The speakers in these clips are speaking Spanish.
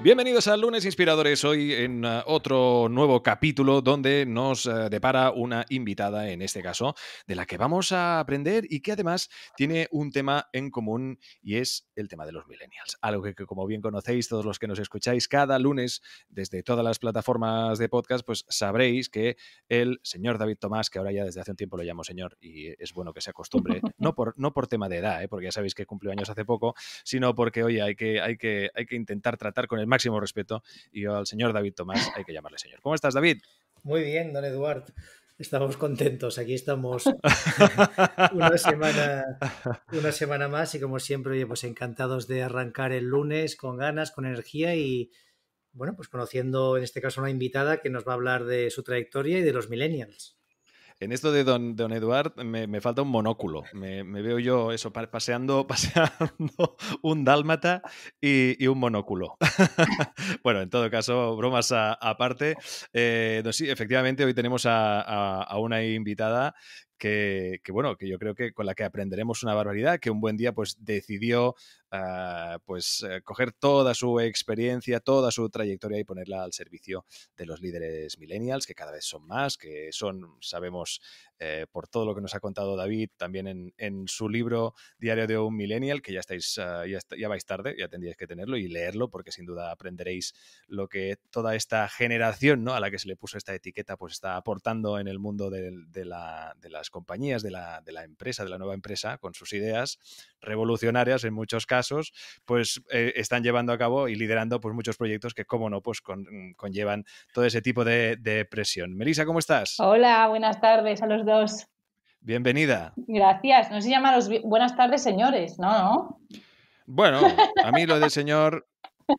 Bienvenidos a Lunes Inspiradores, hoy en ah, otro nuevo capítulo donde nos eh, depara una invitada, en este caso, de la que vamos a aprender y que además tiene un tema en común y es el tema de los millennials. Algo que, como bien conocéis todos los que nos escucháis cada lunes desde todas las plataformas de podcast, pues sabréis que el señor David Tomás, que ahora ya desde hace un tiempo lo llamo señor y es bueno que se acostumbre, no por, no por tema de edad, ¿eh? porque ya sabéis que cumplió años hace poco, sino porque, oye, hay que, hay que, hay que intentar tratar con el máximo respeto. Y al señor David Tomás hay que llamarle señor. ¿Cómo estás, David? Muy bien, don Eduard. Estamos contentos, aquí estamos una semana, más y como siempre, pues encantados de arrancar el lunes con ganas, con energía y, bueno, pues conociendo en este caso una invitada que nos va a hablar de su trayectoria y de los millennials. En esto de Don, don Eduard me, falta un monóculo. Me, veo yo eso, paseando, paseando un dálmata y, un monóculo. bueno, en todo caso, bromas aparte. Eh, sí, efectivamente, hoy tenemos a, una invitada que, bueno, que yo creo que con la que aprenderemos una barbaridad, que un buen día pues decidió pues eh, coger toda su experiencia, toda su trayectoria y ponerla al servicio de los líderes millennials, que cada vez son más, que son, sabemos, eh, por todo lo que nos ha contado David, también en, su libro Diario de un Millennial, que ya estáis, ah, ya, vais tarde, ya tendríais que tenerlo y leerlo, porque sin duda aprenderéis lo que toda esta generación, ¿no? A la que se le puso esta etiqueta, pues está aportando en el mundo de, las compañías, de la, de la empresa, de la nueva empresa, con sus ideas revolucionarias en muchos casos casos, pues eh, están llevando a cabo y liderando pues, muchos proyectos que, como no, pues mm, conllevan todo ese tipo de, presión. Melissa, ¿cómo estás? Hola, buenas tardes a los dos. Bienvenida. Gracias. No se llama los buenas tardes, señores, ¿no? Bueno, a mí lo de señor.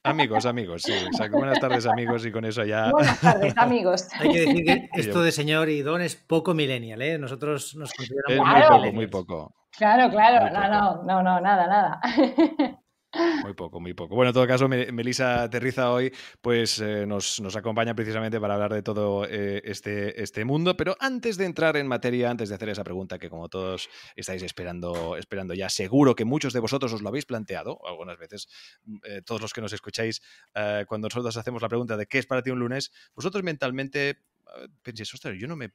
Amigos, amigos, buenas tardes, amigos, y con eso ya. Buenas tardes, amigos. Hay que decir que esto de señor y don es poco millennial, ¿eh? Nosotros nos consideramos. muy poco, muy poco. Claro, claro, no, no, no, nada, nada. Muy poco, muy poco. Bueno, en todo caso, Melisa Terriza hoy pues, eh, nos, acompaña precisamente para hablar de todo eh, este, este mundo. Pero antes de entrar en materia, antes de hacer esa pregunta que como todos estáis esperando, esperando ya, seguro que muchos de vosotros os lo habéis planteado algunas veces, mm, eh, todos los que nos escucháis, cuando nosotros hacemos la pregunta de qué es para ti un lunes, vosotros mentalmente penséis, ostras, yo no me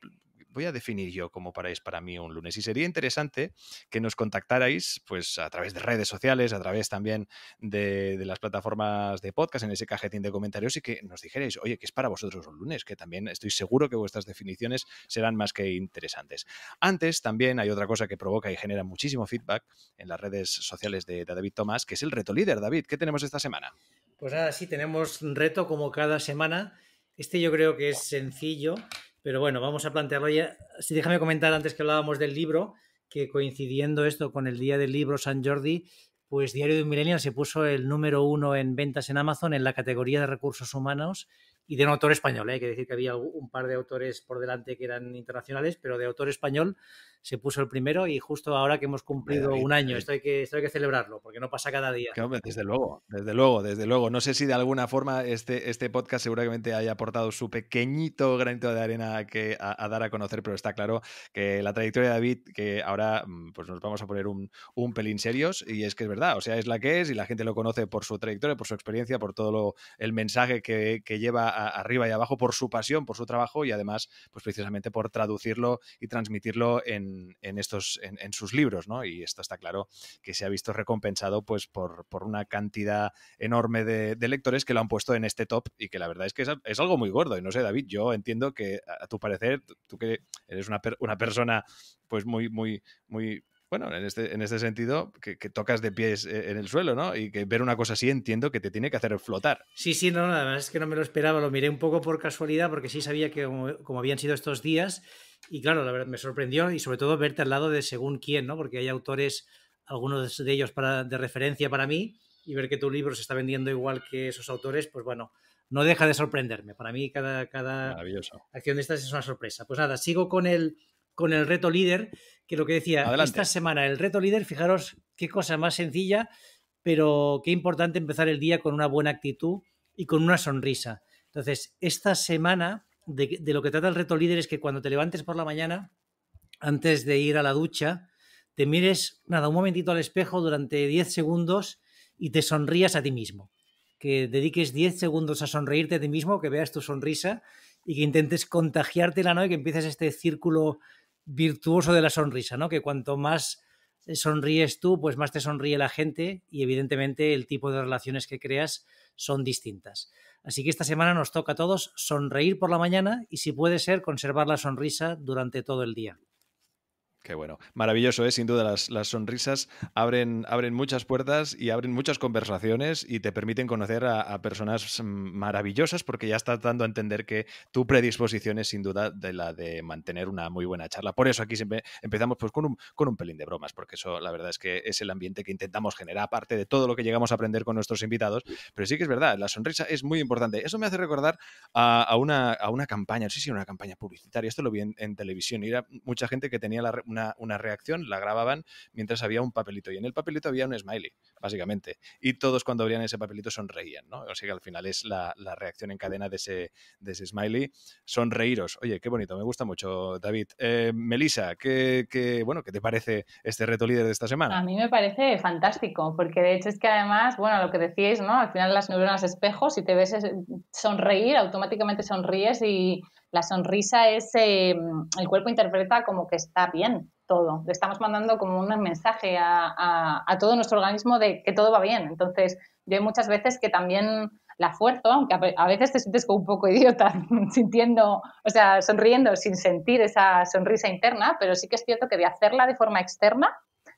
voy a definir yo cómo paráis para mí un lunes. Y sería interesante que nos contactarais pues, a través de redes sociales, a través también de, las plataformas de podcast, en ese cajetín de comentarios y que nos dijerais, oye, que es para vosotros un lunes? Que también estoy seguro que vuestras definiciones serán más que interesantes. Antes también hay otra cosa que provoca y genera muchísimo feedback en las redes sociales de, de David Tomás, que es el reto líder. David, ¿qué tenemos esta semana? Pues nada, sí, tenemos un reto como cada semana. Este yo creo que es sencillo. Pero bueno, vamos a plantearlo ya. si déjame comentar antes que hablábamos del libro, que coincidiendo esto con el día del libro San Jordi, pues Diario de un Millennial se puso el número uno en ventas en Amazon en la categoría de recursos humanos y de un autor español. Hay ¿eh? que decir que había un par de autores por delante que eran internacionales, pero de autor español se puso el primero y justo ahora que hemos cumplido un año, esto hay, que, esto hay que celebrarlo, porque no pasa cada día. desde luego, desde luego, desde luego. No sé si de alguna forma este, este podcast seguramente haya aportado su pequeñito granito de arena que, a, dar a conocer, pero está claro que la trayectoria de David, que ahora mm, pues nos vamos a poner un, pelín serios, y es que es verdad, o sea, es la que es y la gente lo conoce por su trayectoria, por su experiencia, por todo lo, el mensaje que, lleva arriba y abajo, por su pasión, por su trabajo y además, pues precisamente por traducirlo y transmitirlo en, en, estos, en, sus libros, ¿no? Y esto está claro que se ha visto recompensado pues, por, por una cantidad enorme de, lectores que lo han puesto en este top y que la verdad es que es, algo muy gordo. Y no sé, David, yo entiendo que a tu parecer, tú que eres una, persona pues muy, muy, muy bueno, en este, en este sentido, que, tocas de pies eh, en el suelo, ¿no? Y que ver una cosa así entiendo que te tiene que hacer flotar. Sí, sí, no, nada más es que no me lo esperaba, lo miré un poco por casualidad, porque sí sabía que como habían sido estos días, y claro, la verdad me sorprendió y sobre todo verte al lado de según quién, ¿no? Porque hay autores, algunos de ellos para, de referencia para mí, y ver que tu libro se está vendiendo igual que esos autores, pues bueno, no deja de sorprenderme. Para mí cada, cada acción de estas es una sorpresa. Pues nada, sigo con el, con el reto líder, que lo que decía, esta semana el reto líder, fijaros qué cosa más sencilla, pero qué importante empezar el día con una buena actitud y con una sonrisa. Entonces, esta semana de, lo que trata el reto líder es que cuando te levantes por la mañana, antes de ir a la ducha, te mires, nada, un momentito al espejo durante 10 segundos y te sonrías a ti mismo. Que dediques 10 segundos a sonreírte a ti mismo, que veas tu sonrisa y que intentes contagiarte la Y que empieces este círculo virtuoso de la sonrisa, ¿no? Que cuanto más eh, sonríes tú, pues más te sonríe la gente y evidentemente el tipo de relaciones que creas son distintas. Así que esta semana nos toca a todos sonreír por la mañana y si puede ser conservar la sonrisa durante todo el día. Qué bueno. Maravilloso, es ¿eh? sin duda. Las, sonrisas abren, abren, muchas puertas y abren muchas conversaciones y te permiten conocer a, personas maravillosas porque ya estás dando a entender que tu predisposición es sin duda de la de mantener una muy buena charla. Por eso aquí siempre empezamos pues, con, un, con un pelín de bromas, porque eso la verdad es que es el ambiente que intentamos generar, aparte de todo lo que llegamos a aprender con nuestros invitados. Pero sí que es verdad, la sonrisa es muy importante. Eso me hace recordar a, una, a una, campaña, no sé si una campaña publicitaria, esto lo vi en, en televisión y era mucha gente que tenía la, una, reacción, la grababan mientras había un papelito y en el papelito había un smiley, básicamente. Y todos cuando abrían ese papelito sonreían, ¿no? O sea que al final es la, reacción en cadena de ese, de ese smiley. Sonreíros. Oye, qué bonito, me gusta mucho, David. Eh, Melissa, ¿qué, bueno, ¿qué te parece este reto líder de esta semana? A mí me parece fantástico, porque de hecho es que además, bueno, lo que decíais, ¿no? Al final las neuronas espejos, si te ves sonreír, automáticamente sonríes y la sonrisa es, eh, el cuerpo interpreta como que está bien todo. Le estamos mandando como un mensaje a, todo nuestro organismo de que todo va bien. Entonces, yo hay muchas veces que también la fuerzo, aunque a veces te sientes como un poco idiota sintiendo, o sea, sonriendo sin sentir esa sonrisa interna, pero sí que es cierto que de hacerla de forma externa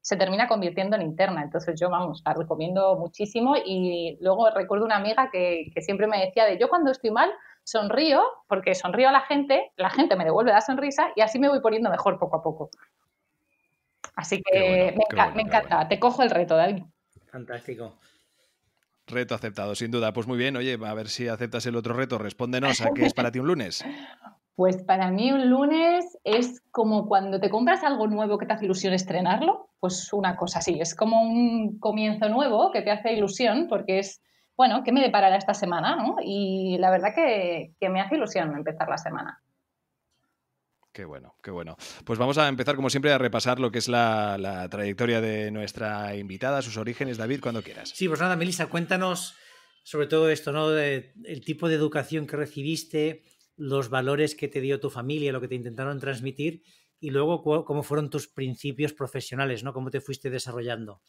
se termina convirtiendo en interna. Entonces yo, vamos, la recomiendo muchísimo y luego recuerdo una amiga que siempre me decía de yo cuando estoy mal sonrío porque sonrío a la gente, la gente me devuelve la sonrisa y así me voy poniendo mejor poco a poco. Así que me, encanta, te cojo el reto, David. Fantástico. Reto aceptado, sin duda. Pues muy bien, oye, a ver si aceptas el otro reto. Respóndenos a qué es para ti un lunes. Pues para mí un lunes es como cuando te compras algo nuevo que te hace ilusión estrenarlo, pues una cosa así, es como un comienzo nuevo que te hace ilusión porque es bueno, ¿qué me deparará esta semana? ¿no? Y la verdad que, me hace ilusión empezar la semana. Qué bueno, qué bueno. Pues vamos a empezar, como siempre, a repasar lo que es la, trayectoria de nuestra invitada, sus orígenes, David, cuando quieras. Sí, pues nada, Melissa, cuéntanos sobre todo esto, ¿no? el tipo de educación que recibiste, los valores que te dio tu familia, lo que te intentaron transmitir y luego cómo fueron tus principios profesionales, ¿no? Cómo te fuiste desarrollando.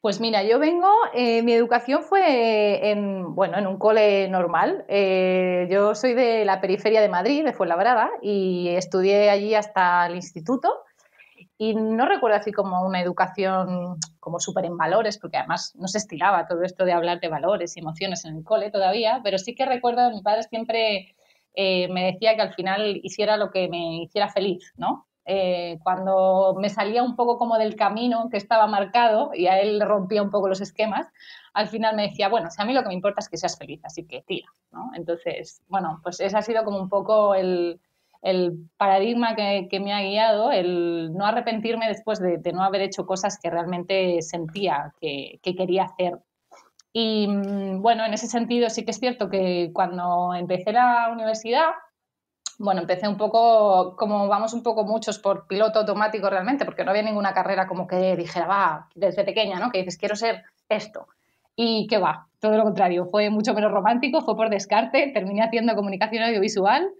Pues mira, yo vengo, eh, mi educación fue en, bueno, en un cole normal. Eh, yo soy de la periferia de Madrid, de Fuenlabrada, y estudié allí hasta el instituto. Y no recuerdo así como una educación como súper en valores, porque además no se estiraba todo esto de hablar de valores y emociones en el cole todavía, pero sí que recuerdo, mi padre siempre eh, me decía que al final hiciera lo que me hiciera feliz, ¿no? Eh, cuando me salía un poco como del camino que estaba marcado y a él rompía un poco los esquemas, al final me decía, bueno, si a mí lo que me importa es que seas feliz, así que tira, ¿no? Entonces, bueno, pues ese ha sido como un poco el, el paradigma que, que, me ha guiado, el no arrepentirme después de, de no haber hecho cosas que realmente sentía que, que quería hacer y mm, bueno, en ese sentido sí que es cierto que cuando empecé la universidad, bueno, empecé un poco, como vamos un poco muchos por piloto automático realmente, porque no había ninguna carrera como que dijera, va, desde pequeña, ¿no? Que dices, quiero ser esto. Y que va, todo lo contrario, fue mucho menos romántico, fue por descarte, terminé haciendo comunicación audiovisual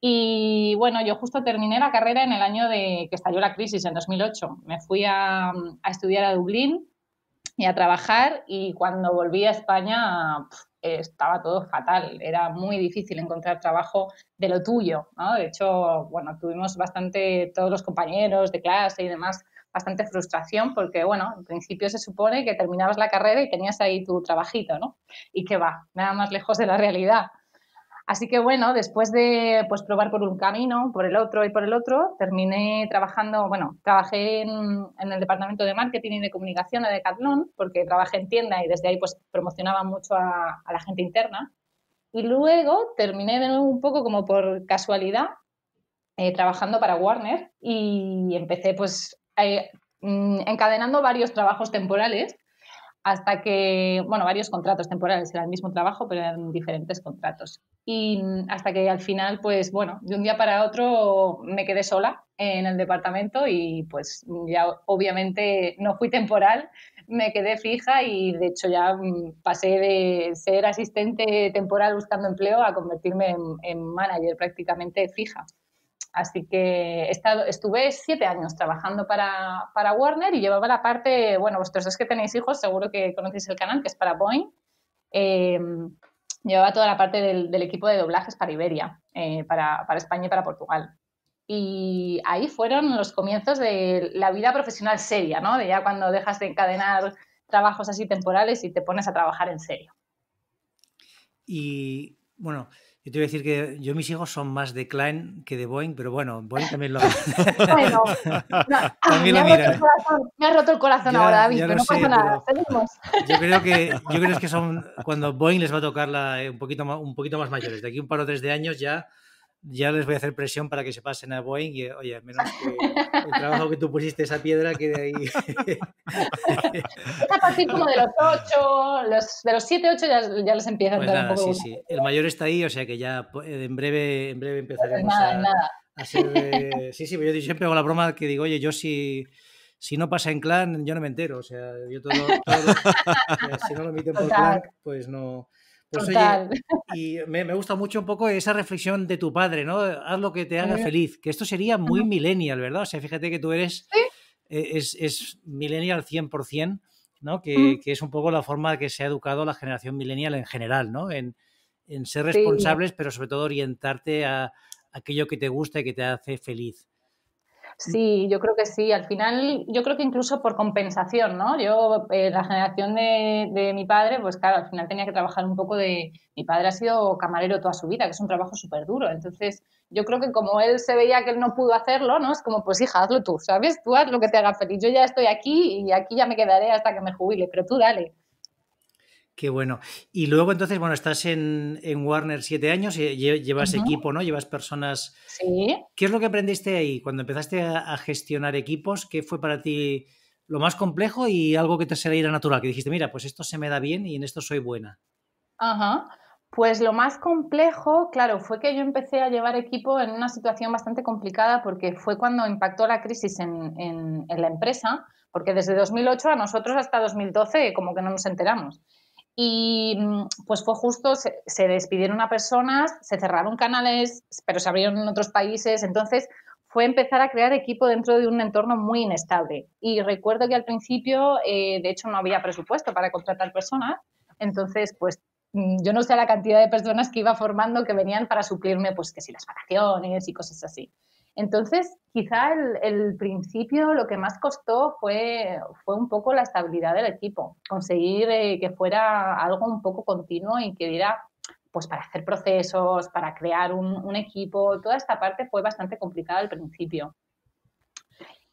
y bueno, yo justo terminé la carrera en el año de que estalló la crisis, en 2008. Me fui a, estudiar a Dublín y a trabajar y cuando volví a España, estaba todo fatal, era muy difícil encontrar trabajo de lo tuyo, ¿no? De hecho, bueno, tuvimos bastante, todos los compañeros de clase y demás, bastante frustración porque, bueno, en principio se supone que terminabas la carrera y tenías ahí tu trabajito, ¿no? Y que va, nada más lejos de la realidad. Así que bueno, después de pues, probar por un camino, por el otro y por el otro, terminé trabajando, bueno, trabajé en, el departamento de marketing y de comunicación de Decathlon, porque trabajé en tienda y desde ahí pues promocionaba mucho a, la gente interna. Y luego terminé de nuevo un poco como por casualidad eh, trabajando para Warner y empecé pues eh, mm, encadenando varios trabajos temporales hasta que, bueno, varios contratos temporales, era el mismo trabajo, pero eran diferentes contratos. Y hasta que al final, pues bueno, de un día para otro me quedé sola en el departamento y pues ya obviamente no fui temporal, me quedé fija y de hecho ya mm, pasé de ser asistente temporal buscando empleo a convertirme en, en manager prácticamente fija. Así que estuve siete años trabajando para, Warner y llevaba la parte, bueno, vosotros dos que tenéis hijos, seguro que conocéis el canal, que es para Boeing. Em, llevaba toda la parte del, equipo de doblajes para Iberia, eh, para, para, España y para Portugal. Y ahí fueron los comienzos de la vida profesional seria, ¿no? De ya cuando dejas de encadenar trabajos así temporales y te pones a trabajar en serio. Y bueno, yo te voy a decir que yo mis hijos son más de Klein que de Boeing, pero bueno, Boeing también lo bueno, ah, me, ha me ha roto el corazón ahora, David, pero no pasa nada, seguimos. Yo creo que yo creo que son cuando Boeing les va a tocar la, eh, un poquito un poquito más mayores, de aquí un par o tres de años ya ya les voy a hacer presión para que se pasen a Boeing y, oye, menos que el trabajo que tú pusiste esa piedra que de ahí. a partir como de los ocho, de los siete, ocho ya, ya les empiezan a pues nada, un poco. Sí, sí. El mayor está ahí, o sea que ya pues, eh, en breve, en breve empezaremos a, ser Sí, sí, yo siempre hago la broma que digo, oye, yo Si no pasa en clan, yo no me entero. O sea, yo todo. si no lo emiten por clan, pues no. Pues y me, gusta mucho un poco esa reflexión de tu padre, ¿no? Haz lo que te haga feliz, que esto sería muy millennial, ¿verdad? O sea, fíjate que tú eres, e, es, millennial 100%, ¿no? Que, es un poco la forma que se ha educado la generación millennial en general, ¿no? En, ser responsables, pero sobre todo orientarte a aquello que te gusta y que te hace feliz. Sí, yo creo que sí. Al final, yo creo que incluso por compensación, ¿no? Yo, eh, la generación de, de, mi padre, pues claro, al final tenía que trabajar un poco de... Mi padre ha sido camarero toda su vida, que es un trabajo súper duro. Entonces, yo creo que como él se veía que él no pudo hacerlo, ¿no? Es como, pues hija, hazlo tú, ¿sabes? Tú haz lo que te haga feliz. Yo ya estoy aquí y aquí ya me quedaré hasta que me jubile, pero tú dale. Qué bueno. Y luego entonces, bueno, estás en, Warner siete años, y eh, llevas equipo, ¿no? Llevas personas. Sí. ¿Qué es lo que aprendiste ahí cuando empezaste a, gestionar equipos? ¿Qué fue para ti lo más complejo y algo que te sería natural? Que dijiste, mira, pues esto se me da bien y en esto soy buena. Ajá. Pues lo más complejo, claro, fue que yo empecé a llevar equipo en una situación bastante complicada porque fue cuando impactó la crisis en, en la empresa, porque desde 2008 a nosotros hasta 2012 como que no nos enteramos y mm, pues fue justo, se, despidieron a personas, se cerraron canales, pero se abrieron en otros países, entonces fue empezar a crear equipo dentro de un entorno muy inestable. Y recuerdo que al principio, eh, de hecho, no había presupuesto para contratar personas, entonces pues mm, yo no sé la cantidad de personas que iba formando que venían para suplirme, pues que si las vacaciones y cosas así. Entonces, quizá el, principio lo que más costó fue, un poco la estabilidad del equipo, conseguir eh, que fuera algo un poco continuo y que diera, pues para hacer procesos, para crear un equipo, toda esta parte fue bastante complicada al principio.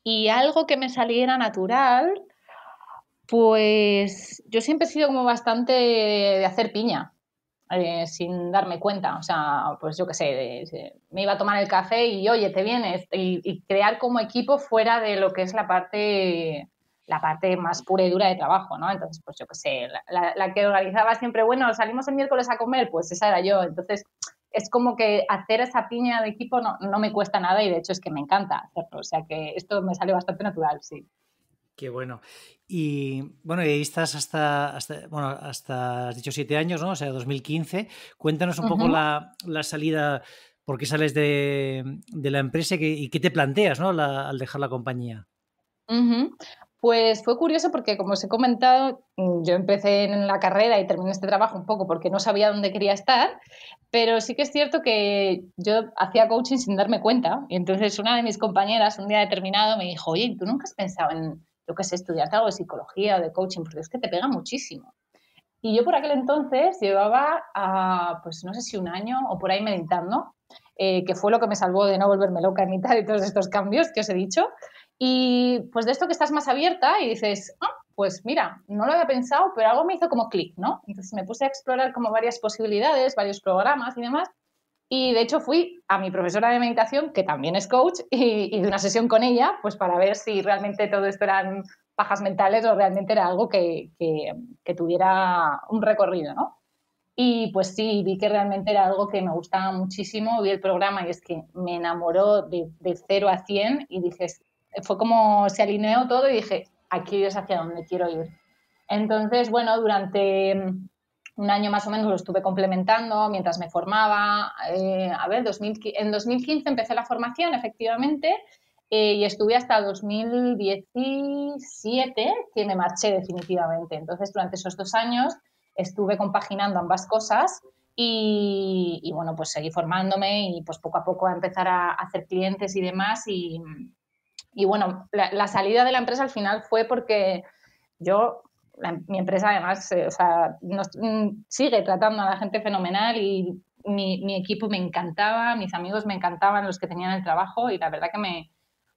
Y algo que me saliera natural, pues yo siempre he sido como bastante de hacer piña. Eh, sin darme cuenta. O sea, pues yo qué sé, me iba a tomar el café y oye, te vienes. Y, crear como equipo fuera de lo que es la parte la parte más pura y dura de trabajo, ¿no? Entonces, pues yo qué sé, la, que organizaba siempre, bueno, salimos el miércoles a comer, pues esa era yo. Entonces, es como que hacer esa piña de equipo no, no me cuesta nada y de hecho es que me encanta hacerlo. O sea que esto me sale bastante natural, sí. Qué bueno. Y bueno, ahí estás hasta, hasta, bueno, hasta has dicho siete años, ¿no? O sea, 2015. Cuéntanos un poco la, salida, por qué sales de, la empresa y qué, te planteas, ¿no? al dejar la compañía. Pues fue curioso porque, como os he comentado, mm, yo empecé en la carrera y terminé este trabajo un poco porque no sabía dónde quería estar, pero sí que es cierto que yo hacía coaching sin darme cuenta. Y entonces una de mis compañeras un día determinado me dijo, oye, ¿tú nunca has pensado en, yo que sé, estudiarte algo de psicología o de coaching, porque es que te pega muchísimo. Y yo por aquel entonces llevaba, a, ah, pues no sé si un año o por ahí meditando, eh, que fue lo que me salvó de no volverme loca en mitad de todos estos cambios que os he dicho. Y pues de esto que estás más abierta y dices, ah, pues mira, no lo había pensado, pero algo me hizo como clic, ¿no? Entonces me puse a explorar como varias posibilidades, varios programas y demás. Y de hecho fui a mi profesora de meditación, que también es coach, y, de una sesión con ella, pues para ver si realmente todo esto eran pajas mentales o realmente era algo que, tuviera un recorrido, ¿no? Y pues sí, vi que realmente era algo que me gustaba muchísimo, vi el programa y es que me enamoró de, de 0 a 100 y dije, fue como se alineó todo y dije, aquí es hacia donde quiero ir. Entonces, bueno, durante un año más o menos lo estuve complementando mientras me formaba. Eh, a ver, en 2015 empecé la formación, efectivamente, eh, y estuve hasta 2017 que me marché definitivamente. Entonces, durante esos dos años estuve compaginando ambas cosas y, bueno, pues seguí formándome y pues poco a poco a empezar a, hacer clientes y demás. Y, bueno, la salida de la empresa al final fue porque yo mi empresa además eh, mm, sigue tratando a la gente fenomenal y mi, equipo me encantaba, mis amigos me encantaban, los que tenían el trabajo y la verdad que me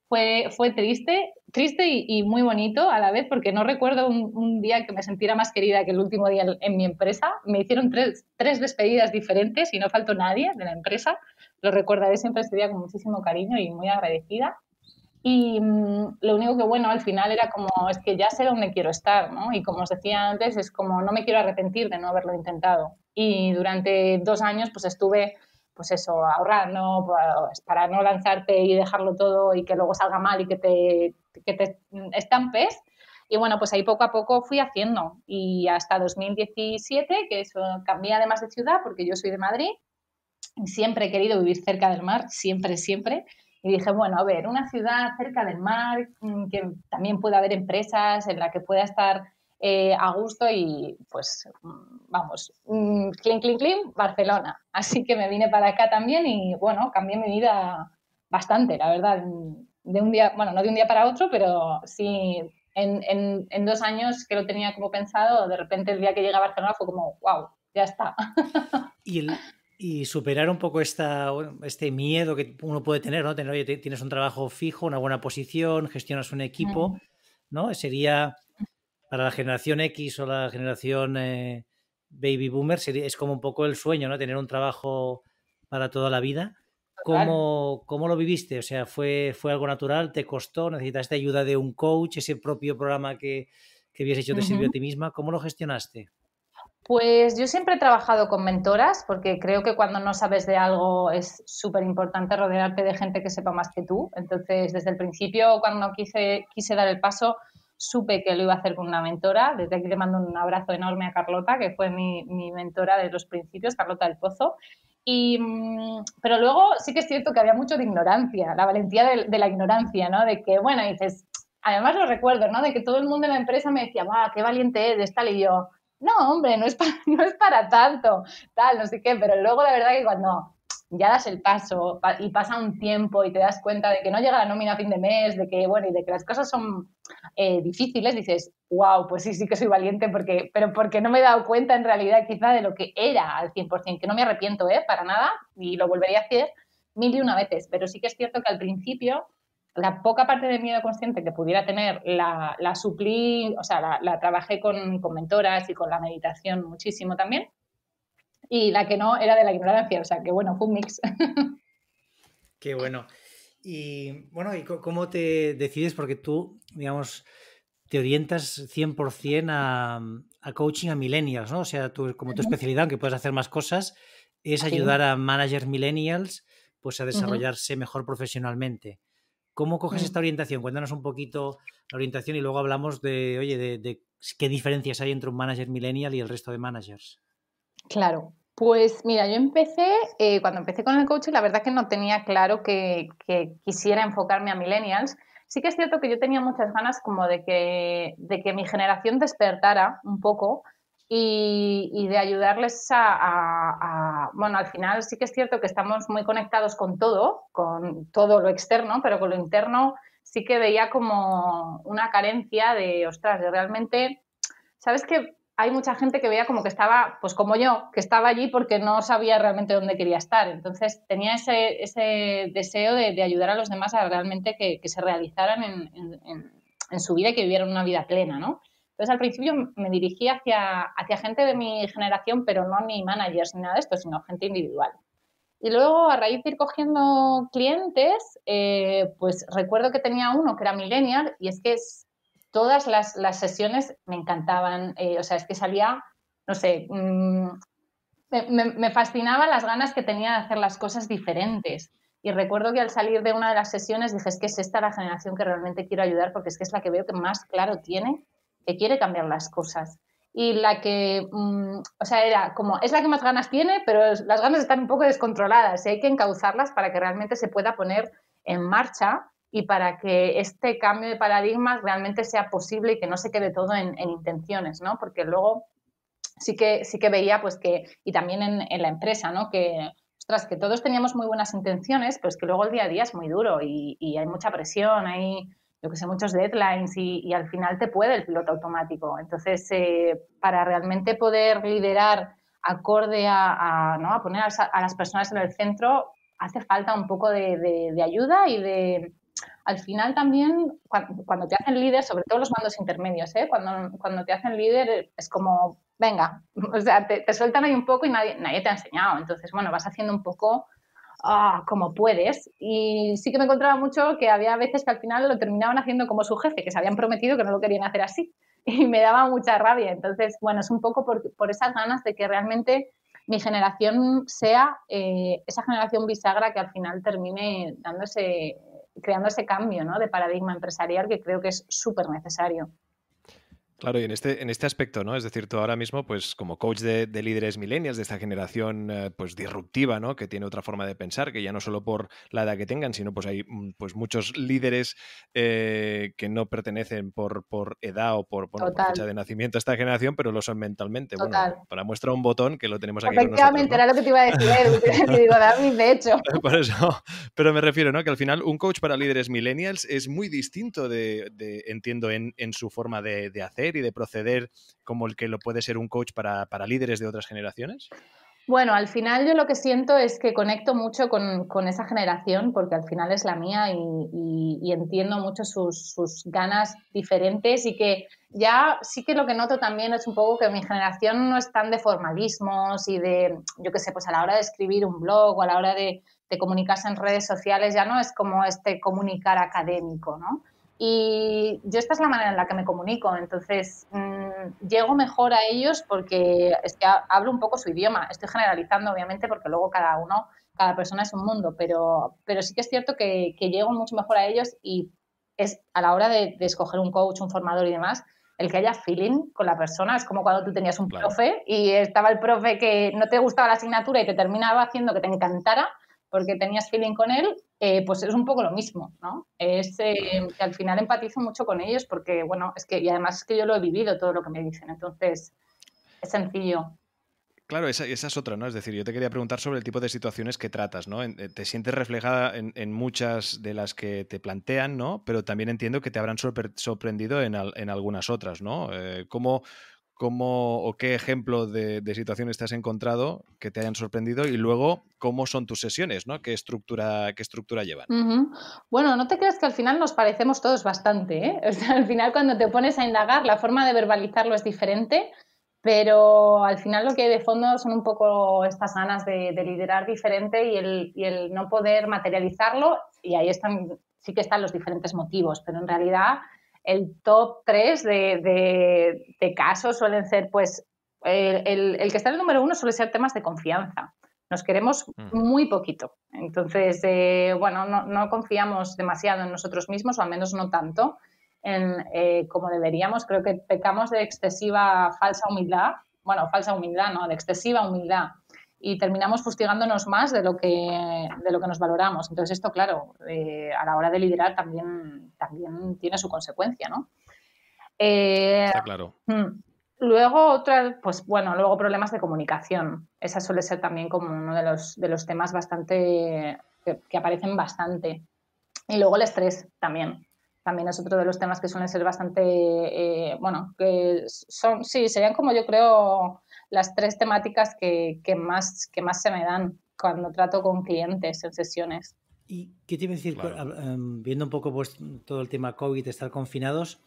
fue, fue triste, triste y, muy bonito a la vez porque no recuerdo un, día que me sentiera más querida que el último día en, mi empresa. Me hicieron tres, tres, despedidas diferentes y no faltó nadie de la empresa. Lo recordaré siempre este día con muchísimo cariño y muy agradecida. Y mm, lo único que, bueno, al final era como, es que ya sé dónde quiero estar, ¿no? Y como os decía antes, es como, no me quiero arrepentir de no haberlo intentado. Y durante dos años, pues estuve, pues eso, ahorrando, pues, para no lanzarte y dejarlo todo y que luego salga mal y que te, que te estampes. Y bueno, pues ahí poco a poco fui haciendo. Y hasta 2017, que eso, cambié además de ciudad porque yo soy de Madrid, siempre he querido vivir cerca del mar, siempre, siempre. Y dije, bueno, a ver, una ciudad cerca del mar, mm, que también pueda haber empresas en la que pueda estar eh, a gusto y pues vamos, clean, mm, clean, clink, Barcelona. Así que me vine para acá también y bueno, cambié mi vida bastante, la verdad. De un día, bueno, no de un día para otro, pero sí, en, dos años que lo tenía como pensado, de repente el día que llegué a Barcelona fue como, wow, ya está. ¿Y el, y superar un poco esta, este miedo que uno puede tener, ¿no? Tener, oye, tienes un trabajo fijo, una buena posición, gestionas un equipo, ¿no? Sería para la generación X o la generación eh, baby boomer, sería, es como un poco el sueño, ¿no? Tener un trabajo para toda la vida. ¿Cómo, lo viviste? O sea, ¿fue, ¿fue algo natural? ¿Te costó? ¿Necesitaste ayuda de un coach? ¿Ese propio programa que, que habías hecho te sirvió a ti misma? ¿Cómo lo gestionaste? Pues yo siempre he trabajado con mentoras porque creo que cuando no sabes de algo es súper importante rodearte de gente que sepa más que tú. Entonces, desde el principio, cuando quise, quise dar el paso, supe que lo iba a hacer con una mentora. Desde aquí le mando un abrazo enorme a Carlota, que fue mi, mentora de los principios, Carlota del Pozo. Y, mm, pero luego sí que es cierto que había mucho de ignorancia, la valentía de, la ignorancia, ¿no? De que, bueno, dices, además lo recuerdo, ¿no? De que todo el mundo en la empresa me decía, va, qué valiente eres, tal, y yo, no, hombre, no es, para, no es para tanto, tal, no sé qué, pero luego la verdad que cuando ya das el paso y pasa un tiempo y te das cuenta de que no llega la nómina a fin de mes, de que, bueno, y de que las cosas son eh, difíciles, dices, wow, pues sí, sí que soy valiente, porque, pero porque no me he dado cuenta en realidad quizá de lo que era al 100%, que no me arrepiento, ¿eh? Para nada, y lo volvería a hacer mil y una veces, pero sí que es cierto que al principio la poca parte de miedo consciente que pudiera tener la, suplí, o sea, la, trabajé con, mentoras y con la meditación muchísimo también. Y la que no era de la ignorancia, o sea, que bueno, fue un mix. Qué bueno. Y bueno, ¿y cómo te decides? Porque tú, digamos, te orientas 100% a, a coaching a millennials, ¿no? O sea, como tu especialidad, aunque puedes hacer más cosas, es ayudar a managers millennials pues a desarrollarse mejor profesionalmente. ¿Cómo coges mm. esta orientación? Cuéntanos un poquito la orientación y luego hablamos de, oye, de, qué diferencias hay entre un manager millennial y el resto de managers. Claro, pues mira, yo empecé, eh, cuando empecé con el coaching, la verdad es que no tenía claro que, quisiera enfocarme a millennials. Sí que es cierto que yo tenía muchas ganas como de que, de que mi generación despertara un poco y, de ayudarles a, bueno, al final sí que es cierto que estamos muy conectados con todo, con todo lo externo, pero con lo interno sí que veía como una carencia de, ostras, de realmente, ¿sabes que Hay mucha gente que veía como que estaba, pues como yo, que estaba allí porque no sabía realmente dónde quería estar. Entonces tenía ese, deseo de, ayudar a los demás a realmente que, se realizaran en, en, su vida y que vivieran una vida plena, ¿no? Entonces, al principio me dirigí hacia, hacia gente de mi generación, pero no a mi managers ni nada de esto, sino gente individual. Y luego, a raíz de ir cogiendo clientes, eh, pues recuerdo que tenía uno que era millennial y es que todas las, las, sesiones me encantaban. Eh, o sea, es que salía, no sé, mm, me, me fascinaban las ganas que tenía de hacer las cosas diferentes. Y recuerdo que al salir de una de las sesiones dije, es que es esta la generación que realmente quiero ayudar porque es que es la que veo que más claro tiene que quiere cambiar las cosas. Y la que, mm, o sea, era como, es la que más ganas tiene, pero las ganas están un poco descontroladas y ¿eh? hay que encauzarlas para que realmente se pueda poner en marcha y para que este cambio de paradigmas realmente sea posible y que no se quede todo en, intenciones, ¿no? Porque luego sí que, sí que veía, pues que, y también en, en la empresa, ¿no? Que, ostras, que todos teníamos muy buenas intenciones, pero es que luego el día a día es muy duro y, y hay mucha presión, hay yo que sé, muchos deadlines y, y, al final te puede el piloto automático. Entonces, eh, para realmente poder liderar acorde a, ¿no? a poner a, las personas en el centro, hace falta un poco de, de, ayuda y de... Al final también, cuando, te hacen líder, sobre todo los mandos intermedios, ¿eh? cuando, cuando te hacen líder es como, venga, o sea, te, te sueltan ahí un poco y nadie, nadie te ha enseñado. Entonces, bueno, vas haciendo un poco ah, como puedes. Y sí que me encontraba mucho que había veces que al final lo terminaban haciendo como su jefe, que se habían prometido que no lo querían hacer así. Y me daba mucha rabia. Entonces, bueno, es un poco por, esas ganas de que realmente mi generación sea eh, esa generación bisagra que al final termine creando ese cambio ¿no? de paradigma empresarial que creo que es súper necesario. Claro, y en este, en este aspecto, ¿no? Es decir, tú ahora mismo, pues como coach de, líderes millennials, de esta generación eh, pues disruptiva, ¿no? Que tiene otra forma de pensar, que ya no solo por la edad que tengan, sino pues hay mm, pues muchos líderes eh, que no pertenecen por, por edad o por, por, fecha de nacimiento a esta generación, pero lo son mentalmente. Total. para muestra un botón que lo tenemos aquí Efectivamente, era lo que te iba a decir, eh, te digo, David, de hecho. Por eso, pero me refiero, ¿no? Que al final un coach para líderes millennials es muy distinto de, entiendo, en, su forma de hacer y de proceder como el que lo puede ser un coach para, líderes de otras generaciones? Bueno, al final yo lo que siento es que conecto mucho con, esa generación, porque al final es la mía y, entiendo mucho sus, ganas diferentes y que ya sí que lo que noto también es un poco que mi generación no es tan de formalismos y de, yo qué sé, pues a la hora de escribir un blog o a la hora de, de comunicarse en redes sociales, ya no es como este comunicar académico, ¿no? Y yo esta es la manera en la que me comunico, entonces mm, llego mejor a ellos porque es que hablo un poco su idioma. Estoy generalizando, obviamente, porque luego cada uno, cada persona es un mundo, pero, pero sí que es cierto que, llego mucho mejor a ellos y es a la hora de, escoger un coach, un formador y demás, el que haya feeling con la persona. Es como cuando tú tenías un profe y estaba el profe que no te gustaba la asignatura y te terminaba haciendo que te encantara porque tenías feeling con él, eh, pues es un poco lo mismo, ¿no? Es eh, que al final empatizo mucho con ellos porque, bueno, es que, y además es que yo lo he vivido todo lo que me dicen, entonces es sencillo. Claro, esa, esa, es otra, ¿no? Es decir, yo te quería preguntar sobre el tipo de situaciones que tratas, ¿no? Eh, te sientes reflejada en, muchas de las que te plantean, ¿no? Pero también entiendo que te habrán sorprendido en, algunas otras, ¿no? ¿cómo, cómo o qué ejemplo de, de, situaciones te has encontrado que te hayan sorprendido y luego cómo son tus sesiones, ¿no? ¿Qué estructura, qué estructura llevan? Bueno, no te creas que al final nos parecemos todos bastante, ¿eh? al final cuando te pones a indagar la forma de verbalizarlo es diferente, pero al final lo que hay de fondo son un poco estas ganas de, liderar diferente y el, y el no poder materializarlo y ahí están, sí que están los diferentes motivos, pero en realidad el top 3 de, casos suelen ser, pues, el, el, que está en el número uno suele ser temas de confianza. Nos queremos mm. muy poquito. Entonces, eh, bueno, no, no, confiamos demasiado en nosotros mismos, o al menos no tanto, en, eh, como deberíamos. Creo que pecamos de excesiva falsa humildad. Bueno, falsa humildad, no, de excesiva humildad y terminamos fustigándonos más de lo que, de lo que nos valoramos. Entonces, esto, claro, eh, a la hora de liderar también, también tiene su consecuencia, ¿no? Eh, Está claro. Mm, luego, otra, pues bueno, luego problemas de comunicación. Esa suele ser también como uno de los, de los temas bastante que, aparecen bastante. Y luego el estrés también también es otro de los temas que suelen ser bastante, eh, bueno, que son, sí, serían como yo creo las tres temáticas que, más, que más se me dan cuando trato con clientes en sesiones. ¿Y qué te iba a decir? Ah, em, viendo un poco pues, todo el tema COVID, estar confinados,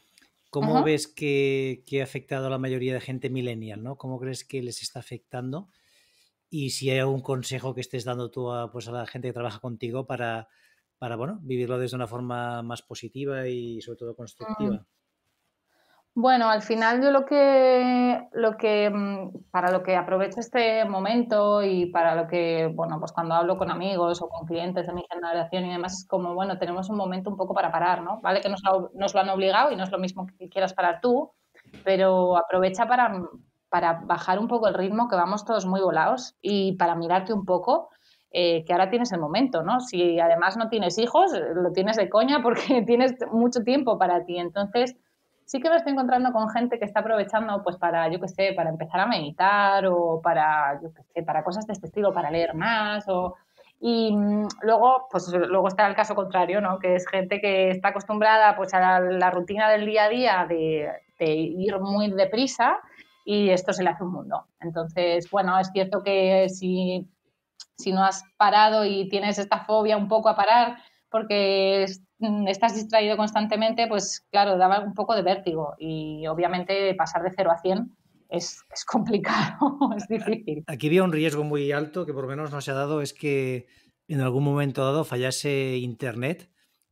¿cómo ves que, ha afectado a la mayoría de gente millennial? ¿no? ¿Cómo crees que les está afectando? Y si hay algún consejo que estés dando tú a, pues, a la gente que trabaja contigo para, para bueno, vivirlo desde una forma más positiva y sobre todo constructiva. Bueno, al final yo lo que, lo que, mm, para lo que aprovecho este momento y para lo que, bueno, pues cuando hablo con amigos o con clientes de mi generación y demás, es como, bueno, tenemos un momento un poco para parar, ¿no? Vale que nos lo, nos lo han obligado y no es lo mismo que quieras parar tú, pero aprovecha para, para bajar un poco el ritmo, que vamos todos muy volados, y para mirarte un poco, eh, que ahora tienes el momento, ¿no? Si además no tienes hijos, lo tienes de coña porque tienes mucho tiempo para ti. Entonces, sí que me estoy encontrando con gente que está aprovechando pues para, yo qué sé, para empezar a meditar o para, yo sé, para cosas de este estilo, para leer más Y mm, luego, pues luego está el caso contrario, ¿no? Que es gente que está acostumbrada pues a la, rutina del día a día de, ir muy deprisa y esto se le hace un mundo. Entonces, bueno, es cierto que si, si no has parado y tienes esta fobia un poco a parar, porque Mm, estás distraído constantemente, pues claro, daba un poco de vértigo y obviamente pasar de 0 a 100 es, complicado, es difícil. Aquí había un riesgo muy alto que por lo menos no se ha dado, es que en algún momento dado fallase Internet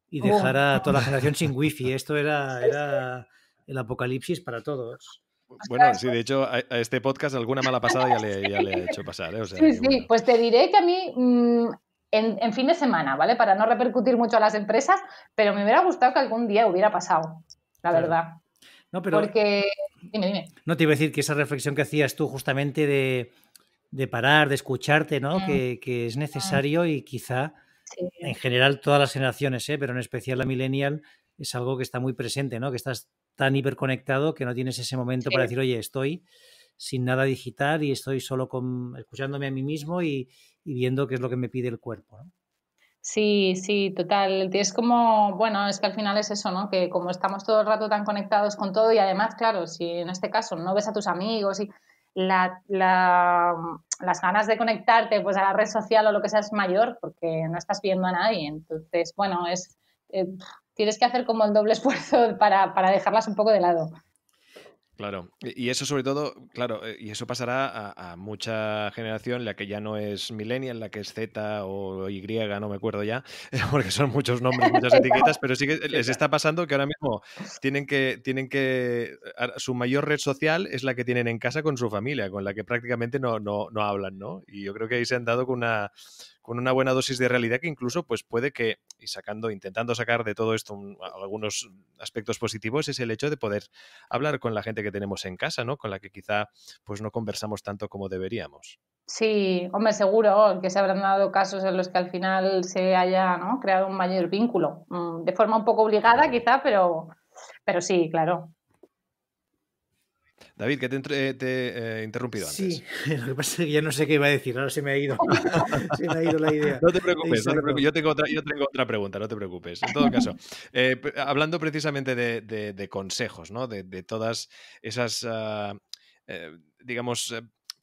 y oh. dejara a toda la generación sin wifi. Esto era, el apocalipsis para todos. Bueno, sí, de hecho, a, este podcast alguna mala pasada ya le, he hecho pasar. ¿eh? sí, pues te diré que a mí mm, en, fin de semana, ¿vale? Para no repercutir mucho a las empresas, pero me hubiera gustado que algún día hubiera pasado, la verdad. No, pero. No te iba a decir que esa reflexión que hacías tú justamente de, parar, de escucharte, ¿no? Mm. Que, es necesario mm. y quizá. En general, todas las generaciones, ¿eh? pero en especial la millennial, es algo que está muy presente, ¿no? Que estás tan hiperconectado que no tienes ese momento para decir, oye, estoy sin nada digital y estoy solo con, escuchándome a mí mismo y, viendo qué es lo que me pide el cuerpo. Sí, sí, total. Es como, bueno, es que al final es eso, ¿no? Que como estamos todo el rato tan conectados con todo y además, claro, si en este caso no ves a tus amigos y la, las ganas de conectarte pues a la red social o lo que sea es mayor porque no estás viendo a nadie. Entonces, bueno, es eh, tienes que hacer como el doble esfuerzo para, para dejarlas un poco de lado. Claro, y eso sobre todo, claro, eh, y eso pasará a, mucha generación, la que ya no es millennial, la que es Z o Y, no me acuerdo ya, porque son muchos nombres, muchas etiquetas, pero sí que les está pasando que ahora mismo tienen que, tienen que, su mayor red social es la que tienen en casa con su familia, con la que prácticamente no, no, no hablan, ¿no? Y yo creo que ahí se han dado con una, con una buena dosis de realidad que incluso pues puede que, y sacando, intentando sacar de todo esto algunos aspectos positivos, es el hecho de poder hablar con la gente que tenemos en casa, ¿no? Con la que quizá pues no conversamos tanto como deberíamos. Sí, hombre, seguro que se habrán dado casos en los que al final se haya creado un mayor vínculo, mm, de forma un poco obligada quizá, pero, pero sí, claro. David, que te, he eh, eh, interrumpido antes. Sí, lo que pasa es que ya no sé qué iba a decir, ahora se me ha ido, la idea. No te preocupes, Yo, tengo otra, pregunta, no te preocupes. En todo caso, eh, hablando precisamente de, consejos, ¿no? De, todas esas, ah, digamos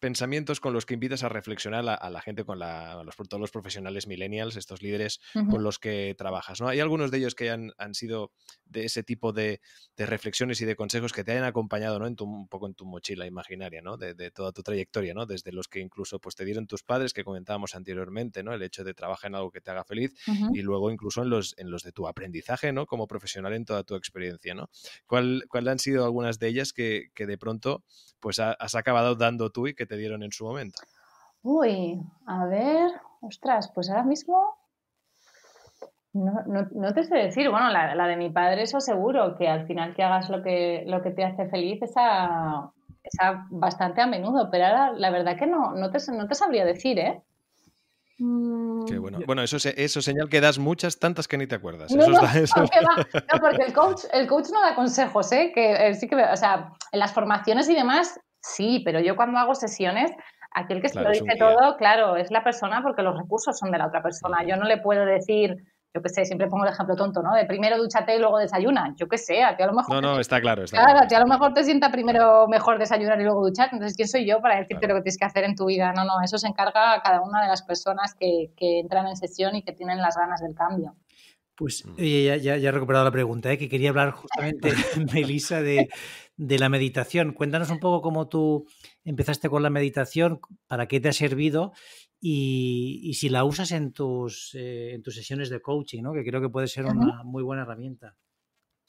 pensamientos con los que invitas a reflexionar a, la gente, con a los, todos los profesionales millennials, estos líderes con los que trabajas. ¿no? ¿Hay algunos de ellos que han, sido de ese tipo de, reflexiones y de consejos que te hayan acompañado ¿no? en un poco en tu mochila imaginaria ¿no? de, toda tu trayectoria, ¿no? desde los que incluso pues, te dieron tus padres, que comentábamos anteriormente, ¿no? el hecho de trabajar en algo que te haga feliz y luego incluso en los, en los de tu aprendizaje ¿no? como profesional en toda tu experiencia? ¿no? ¿Cuál, cuál han sido algunas de ellas que, que de pronto pues, has acabado dando tú y que te dieron en su momento? Uy, a ver, ostras, pues ahora mismo no, te sé decir, bueno, la, de mi padre eso seguro, que al final que hagas lo que, lo que te hace feliz, esa, bastante a menudo, pero ahora la verdad que no, no, te, sabría decir, ¿eh? Mm. Qué bueno. Bueno, eso, eso señal que das muchas, tantas que ni te acuerdas. No, eso... porque el coach, el coach no da consejos, ¿eh? Que eh, sí que, o sea, en las formaciones y demás Sí, pero yo cuando hago sesiones, aquel que se lo dice todo, claro, es la persona porque los recursos son de la otra persona. Yo no le puedo decir, yo qué sé, siempre pongo el ejemplo tonto, ¿no? De primero duchate y luego desayuna. Yo que sé, a ti a lo mejor. No, no, está claro. Está claro, A ti a lo mejor te sienta primero mejor desayunar y luego duchar. Entonces, ¿quién soy yo para decirte lo que tienes que hacer en tu vida? No, no, eso se encarga a cada una de las personas que entran en sesión y que tienen las ganas del cambio. Pues mm. ya, he recuperado la pregunta, ¿eh? que quería hablar justamente, Melissa, de, la meditación. Cuéntanos un poco cómo tú empezaste con la meditación, para qué te ha servido y, si la usas en tus, eh, en tus sesiones de coaching, ¿no? que creo que puede ser una muy buena herramienta.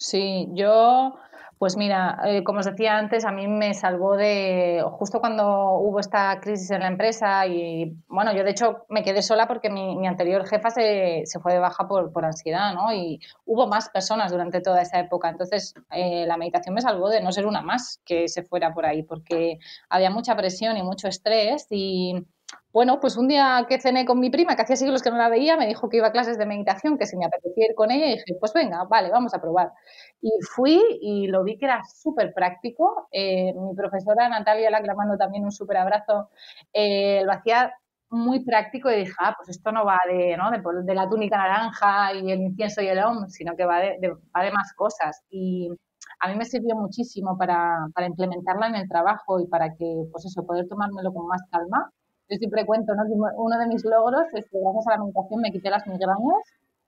Sí, yo, pues mira, eh, como os decía antes, a mí me salvó de justo cuando hubo esta crisis en la empresa y bueno, yo de hecho me quedé sola porque mi, anterior jefa se, se, fue de baja por, por, ansiedad, ¿no? Y hubo más personas durante toda esa época, entonces eh, la meditación me salvó de no ser una más que se fuera por ahí porque había mucha presión y mucho estrés y bueno, pues un día que cené con mi prima, que hacía siglos que no la veía, me dijo que iba a clases de meditación, que se me apetecía ir con ella, y dije, pues venga, vale, vamos a probar. Y fui y lo vi que era súper práctico. Eh, mi profesora Natalia la mando también un súper abrazo, eh, lo hacía muy práctico y dije, ah, pues esto no va de, ¿no? de, la túnica naranja y el incienso y el om, sino que va de, más cosas. Y a mí me sirvió muchísimo para, para implementarla en el trabajo y para que, pues eso, poder tomármelo con más calma yo siempre cuento uno de mis logros es que gracias a la meditación me quité las migrañas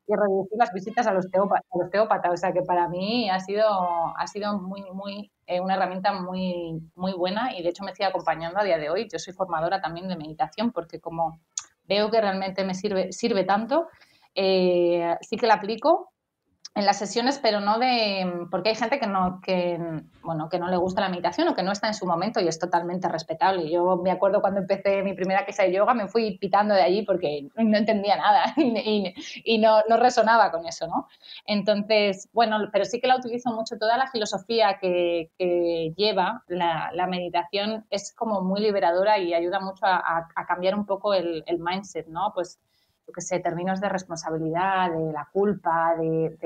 y reducí las visitas a los al O sea que para mí ha sido, ha sido muy, muy, eh, una herramienta muy, muy buena y de hecho me sigue acompañando a día de hoy. Yo soy formadora también de meditación porque como veo que realmente me sirve, sirve tanto, eh, sí que la aplico en las sesiones, pero no de. porque hay gente que no, que, bueno, que no le gusta la meditación o que no está en su momento y es totalmente respetable. Yo me acuerdo cuando empecé mi primera clase de yoga, me fui pitando de allí porque no entendía nada y, no, no, resonaba con eso, ¿no? Entonces, bueno, pero sí que la utilizo mucho. Toda la filosofía que, que lleva la, meditación es como muy liberadora y ayuda mucho a, cambiar un poco el, el mindset, ¿no? Pues lo que sé, términos de responsabilidad, de la culpa, de,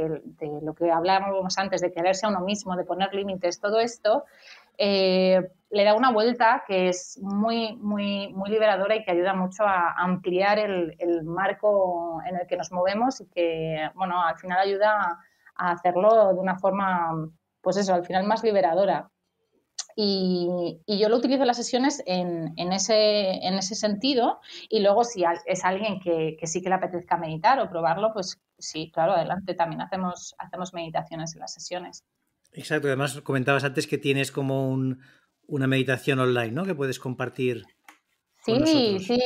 lo que hablábamos antes, de quererse a uno mismo, de poner límites, todo esto, eh, le da una vuelta que es muy, muy, muy liberadora y que ayuda mucho a ampliar el, el marco en el que nos movemos y que, bueno, al final ayuda a hacerlo de una forma, pues eso, al final más liberadora y, yo lo utilizo en las sesiones en, ese, en ese sentido y luego si es alguien que, sí que le apetezca meditar o probarlo, pues sí, claro, adelante, también hacemos, hacemos meditaciones en las sesiones. Exacto, además comentabas antes que tienes como una meditación online, ¿no? Que puedes compartir. Sí, sí,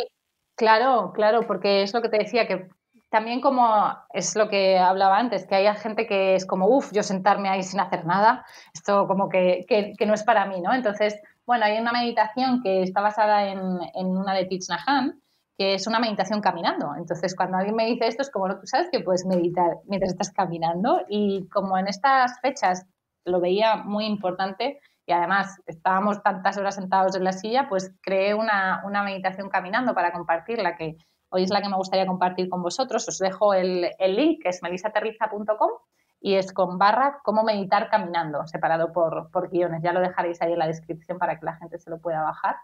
claro, claro, porque es lo que te decía, que, también como es lo que hablaba antes, que hay gente que es como, uff, yo sentarme ahí sin hacer nada, esto como que, que, no es para mí, ¿no? Entonces, bueno, hay una meditación que está basada en, en una de Thich Nhat que es una meditación caminando. Entonces, cuando alguien me dice esto, es como, no, tú sabes que puedes meditar mientras estás caminando. Y como en estas fechas lo veía muy importante y además estábamos tantas horas sentados en la silla, pues creé una, una meditación caminando para compartirla, que hoy es la que me gustaría compartir con vosotros. Os dejo el, link que es melisaterriza.com y es con barra cómo meditar caminando, separado por, por guiones. Ya lo dejaréis ahí en la descripción para que la gente se lo pueda bajar.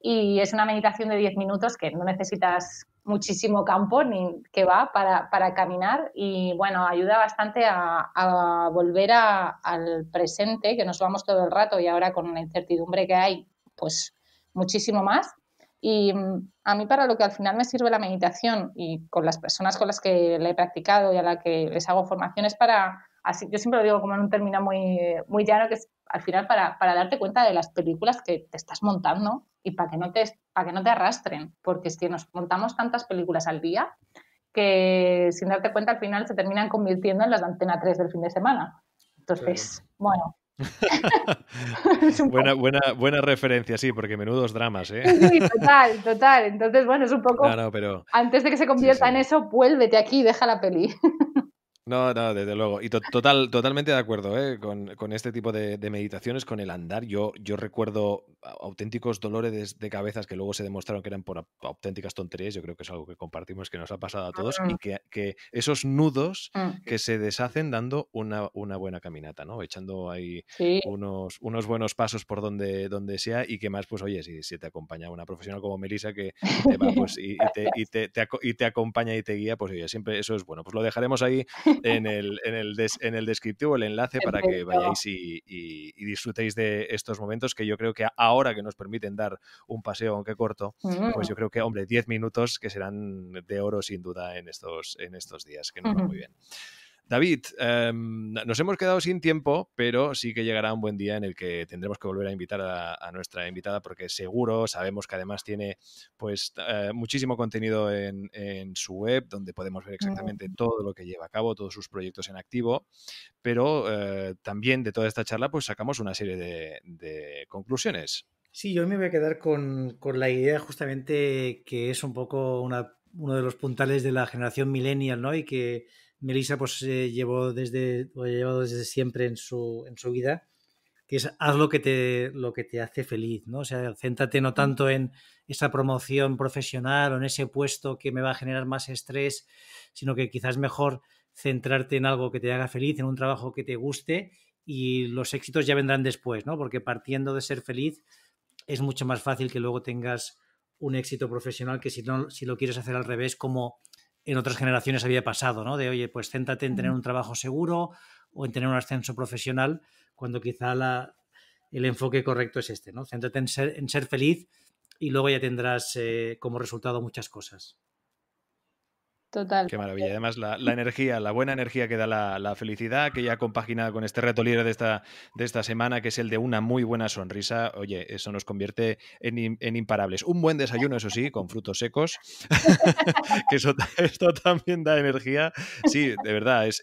Y es una meditación de 10 minutos que no necesitas muchísimo campo ni que va para, caminar y bueno, ayuda bastante a, volver al presente, que nos vamos todo el rato y ahora con la incertidumbre que hay, pues muchísimo más y mm, a mí para lo que al final me sirve la meditación y con las personas con las que la he practicado y a las que les hago formaciones para, así, yo siempre lo digo como en un término muy, muy llano, que es al final para, darte cuenta de las películas que te estás montando y para que, no te, para que no te arrastren, porque es que nos montamos tantas películas al día que sin darte cuenta al final se terminan convirtiendo en las de Antena 3 del fin de semana. Entonces, bueno, buena, buena, buena referencia, sí, porque menudos dramas, ¿eh? total, total. Entonces, bueno, es un poco. Antes de que se convierta en eso, vuélvete aquí deja la peli. No, no, desde luego. Y total, totalmente de acuerdo ¿eh? con, este tipo de, meditaciones, con el andar. Yo, yo recuerdo auténticos dolores de, de, cabezas que luego se demostraron que eran por auténticas tonterías. Yo creo que es algo que compartimos, que nos ha pasado a todos. Y mm. que, esos nudos mm. que se deshacen dando una, buena caminata, ¿no? Echando ahí unos, unos buenos pasos por donde, donde sea y que más, pues oye, si, te acompaña una profesional como Melissa que te va, pues, y, te, y, y te acompaña y te guía, pues oye, siempre eso es bueno. Pues lo dejaremos ahí en el, en el, en el descriptivo el enlace para que vayáis y, disfrutéis de estos momentos que yo creo que ahora que nos permiten dar un paseo, aunque corto, pues mm. yo creo que, hombre, 10 minutos que serán de oro sin duda en estos, en estos días, que nos va muy bien. David, em, nos hemos quedado sin tiempo, pero sí que llegará un buen día en el que tendremos que volver a invitar a, nuestra invitada, porque seguro sabemos que además tiene pues eh, muchísimo contenido en, su web, donde podemos ver exactamente todo lo que lleva a cabo, todos sus proyectos en activo. Pero eh, también de toda esta charla, pues sacamos una serie de, conclusiones. Sí, yo me voy a quedar con, con la idea justamente que es un poco una, uno de los puntales de la generación millennial, ¿no? Y que Melissa pues llevó desde, llevado desde siempre en su, en su vida, que es haz lo que, te, lo que te hace feliz, ¿no? O sea, céntrate no tanto en esa promoción profesional o en ese puesto que me va a generar más estrés, sino que quizás mejor centrarte en algo que te haga feliz, en un trabajo que te guste y los éxitos ya vendrán después, ¿no? Porque partiendo de ser feliz es mucho más fácil que luego tengas un éxito profesional que si, no, si lo quieres hacer al revés, como en otras generaciones había pasado, ¿no? De, oye, pues céntrate en tener un trabajo seguro o en tener un ascenso profesional, cuando quizá el enfoque correcto es este, ¿no? Céntrate en ser, feliz y luego ya tendrás eh, como resultado muchas cosas. Total. Qué maravilla. Además, la, energía, la buena energía que da la, felicidad, que ya compaginada con este reto libre de esta, de esta semana, que es el de una muy buena sonrisa, oye, eso nos convierte en, imparables. Un buen desayuno, eso sí, con frutos secos, que esto también da energía. Sí, de verdad, es,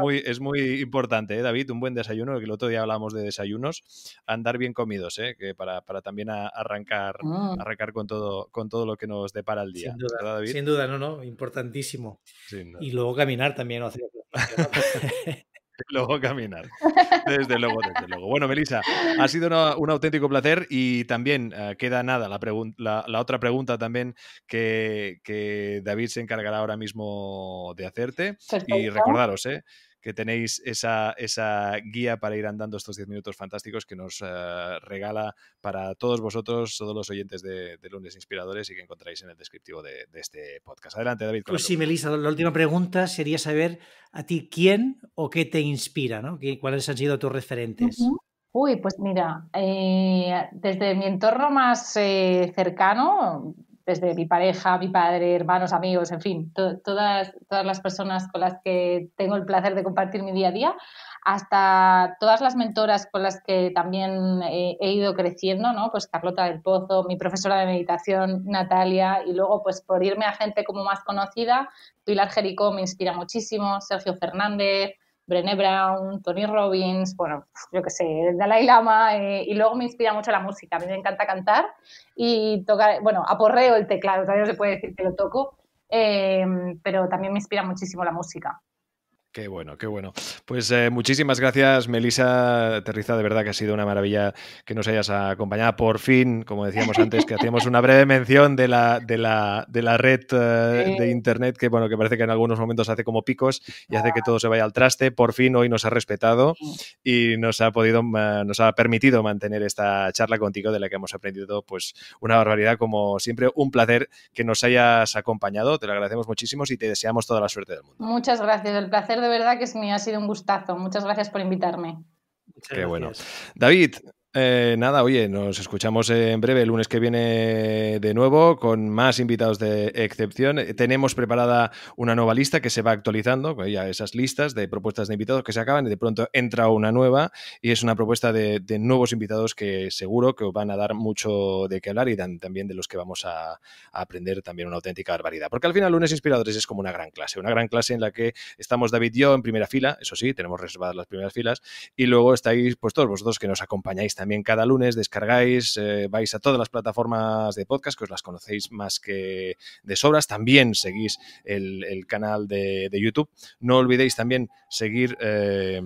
muy, es muy importante, ¿eh, David, un buen desayuno, que el otro día hablamos de desayunos, andar bien comidos, ¿eh? que para, también arrancar, mm. arrancar con, todo, con todo lo que nos depara el día. Sin duda, David? Sin duda no, no, importantísimo y luego caminar también. luego caminar. Desde luego, desde luego. Bueno, Melissa, ha sido un auténtico placer y también eh, queda nada la, otra pregunta también que, David se encargará ahora mismo de hacerte. Y recordaros, ¿eh? que tenéis esa, guía para ir andando estos 10 minutos fantásticos que nos eh, regala para todos vosotros, todos los oyentes de, Lunes Inspiradores y que encontráis en el descriptivo de, este podcast. Adelante, David. Pues sí, Melissa, la última pregunta sería saber a ti quién o qué te inspira, ¿no? ¿Cuáles han sido tus referentes? Uy, pues mira, eh, desde mi entorno más eh, cercano, desde mi pareja, mi padre, hermanos, amigos, en fin, todas, todas las personas con las que tengo el placer de compartir mi día a día, hasta todas las mentoras con las que también eh, he ido creciendo, ¿no? Pues Carlota del Pozo, mi profesora de meditación, Natalia, y luego pues por irme a gente como más conocida, Pilar Jericó me inspira muchísimo, Sergio Fernández, Brené Brown, Tony Robbins, bueno, yo qué sé, Dalai Lama, eh, y luego me inspira mucho la música. A mí me encanta cantar y tocar, bueno, aporreo el teclado, todavía no se puede decir que lo toco, eh, pero también me inspira muchísimo la música. Qué bueno, qué bueno. Pues eh, muchísimas gracias, Melisa Terriza. De verdad que ha sido una maravilla que nos hayas acompañado. Por fin, como decíamos antes, que hacíamos una breve mención de la, de la, red eh, de Internet, que bueno, que parece que en algunos momentos hace como picos y hace que ah. todo se vaya al traste. Por fin hoy nos ha respetado y nos ha podido, nos ha permitido mantener esta charla contigo de la que hemos aprendido pues una barbaridad. Como siempre, un placer que nos hayas acompañado. Te lo agradecemos muchísimo y te deseamos toda la suerte del mundo. Muchas gracias, el placer de verdad que es ha sido un gustazo. Muchas gracias por invitarme. Qué bueno. David, eh, nada, oye, nos escuchamos en breve el lunes que viene de nuevo con más invitados de excepción. Eh, tenemos preparada una nueva lista que se va actualizando, ya esas listas de propuestas de invitados que se acaban y de pronto entra una nueva y es una propuesta de, nuevos invitados que seguro que os van a dar mucho de qué hablar y dan, también de los que vamos a, aprender también una auténtica barbaridad. Porque al final lunes inspiradores es como una gran clase, una gran clase en la que estamos David y yo en primera fila, eso sí, tenemos reservadas las primeras filas y luego estáis pues todos vosotros que nos acompañáis también también cada lunes descargáis, eh, vais a todas las plataformas de podcast, que os las conocéis más que de sobras. También seguís el, canal de, de, YouTube. No olvidéis también seguir eh,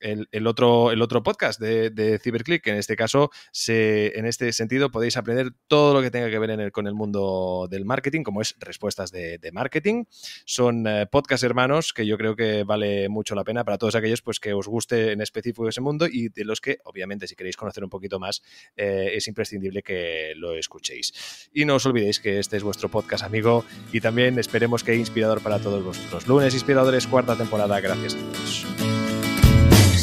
el, otro, el otro podcast de, Ciberclick Cyberclick, que en este caso, se, en este sentido, podéis aprender todo lo que tenga que ver con el mundo del marketing, como es respuestas de, marketing. Son eh, podcasts hermanos que yo creo que vale mucho la pena para todos aquellos pues, que os guste en específico ese mundo y de los que, obviamente, si queréis conocer un poquito más, eh, es imprescindible que lo escuchéis. Y no os olvidéis que este es vuestro podcast amigo y también esperemos que inspirador para todos vosotros. Lunes Inspiradores, cuarta temporada. Gracias a todos.